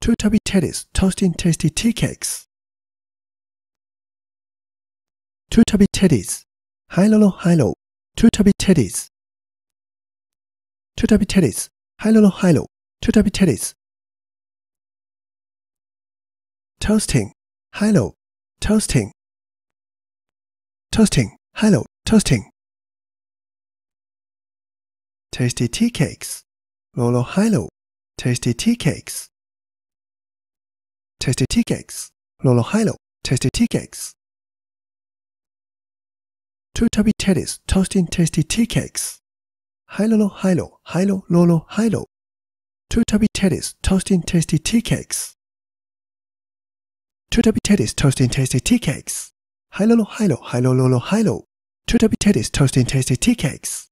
two tubby teddies toasting tasty tea cakes. Two tubby teddies. Hi lolo, hi lo. Two tubby teddies. Two tubby teddies. Hi lolo, hi lo. Two tubby teddies. Toasting. Hi lo. Toasting. Toasting. Hi lo. Toasting. Tasty tea cakes. Lolo, hi lo. Tasty tea cakes. Tasty tea cakes. Two Tutabi teddies toasting tasty tea cakes, hailo lolo lolo toasting tasty tea cakes. Two Tutabi teddies toasting tasty tea cakes, hailo lolo lolo Two teddies toasting tasty tea cakes.